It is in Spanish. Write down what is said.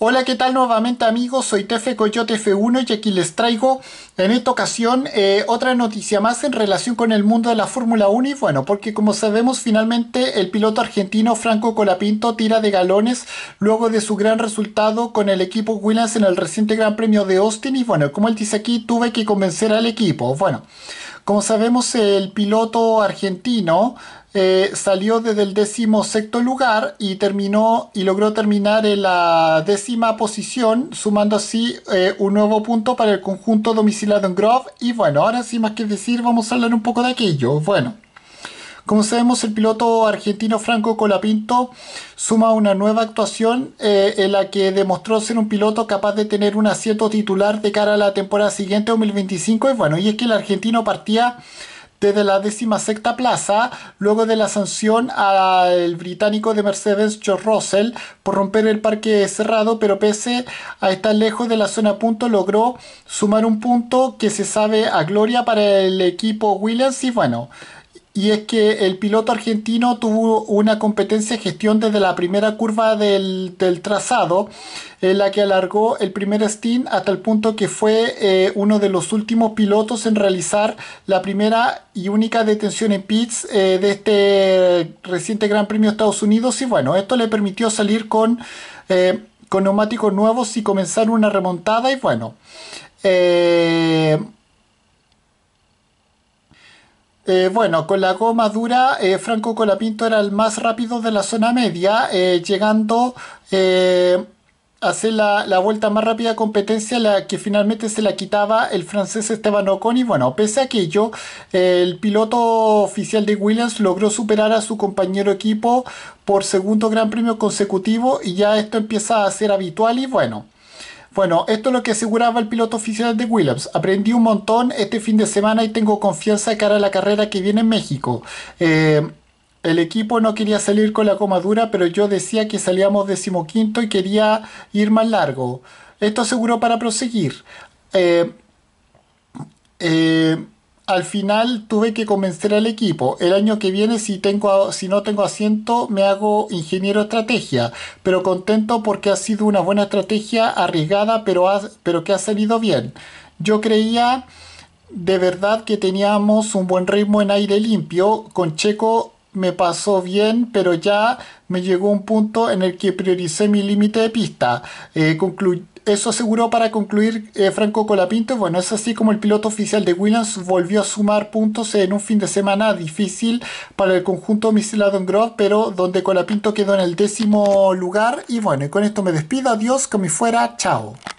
Hola, ¿qué tal nuevamente amigos? Soy Tefe Coyote F1 y aquí les traigo en esta ocasión eh, otra noticia más en relación con el mundo de la Fórmula 1 y bueno, porque como sabemos finalmente el piloto argentino Franco Colapinto tira de galones luego de su gran resultado con el equipo Williams en el reciente Gran Premio de Austin y bueno, como él dice aquí, tuve que convencer al equipo. Bueno. Como sabemos, el piloto argentino eh, salió desde el décimo sexto lugar y terminó y logró terminar en la décima posición, sumando así eh, un nuevo punto para el conjunto domiciliado en Grove. Y bueno, ahora sin más que decir, vamos a hablar un poco de aquello. Bueno. Como sabemos, el piloto argentino Franco Colapinto suma una nueva actuación eh, en la que demostró ser un piloto capaz de tener un asiento titular de cara a la temporada siguiente 2025. Y bueno, y es que el argentino partía desde la décima sexta plaza, luego de la sanción al británico de Mercedes George Russell por romper el parque cerrado, pero pese a estar lejos de la zona punto, logró sumar un punto que se sabe a gloria para el equipo Williams y bueno, y es que el piloto argentino tuvo una competencia de gestión desde la primera curva del, trazado, en la que alargó el primer stint hasta el punto que fue eh, uno de los últimos pilotos en realizar la primera y única detención en pits eh, de este reciente Gran Premio de Estados Unidos. Y bueno, esto le permitió salir con, eh, con neumáticos nuevos y comenzar una remontada. Y bueno. Eh, bueno, con la goma dura, eh, Franco Colapinto era el más rápido de la zona media, eh, llegando a hacer la, vuelta más rápida competencia, la que finalmente se la quitaba el francés Esteban Ocon. Y bueno, pese a aquello, el piloto oficial de Williams logró superar a su compañero equipo por segundo gran premio consecutivo y ya esto empieza a ser habitual y bueno. Bueno, esto es lo que aseguraba el piloto oficial de Williams. Aprendí un montón este fin de semana y tengo confianza cara a la carrera que viene en México. Eh, el equipo no quería salir con la comadura, pero yo decía que salíamos decimoquinto y quería ir más largo. Esto aseguró para proseguir. eh, eh al final tuve que convencer al equipo. El año que viene, si, tengo, si no tengo asiento, me hago ingeniero estrategia, pero contento porque ha sido una buena estrategia arriesgada, pero, pero que ha salido bien. Yo creía de verdad que teníamos un buen ritmo en aire limpio. Con Checo me pasó bien, pero ya me llegó un punto en el que prioricé mi límite de pista. Eh, eso aseguró para concluir eh, Franco Colapinto. Bueno, es así como el piloto oficial de Williams volvió a sumar puntos en un fin de semana difícil para el conjunto en Grove, pero donde Colapinto quedó en el décimo lugar. Y bueno, con esto me despido. Adiós, que me fuera. Chao.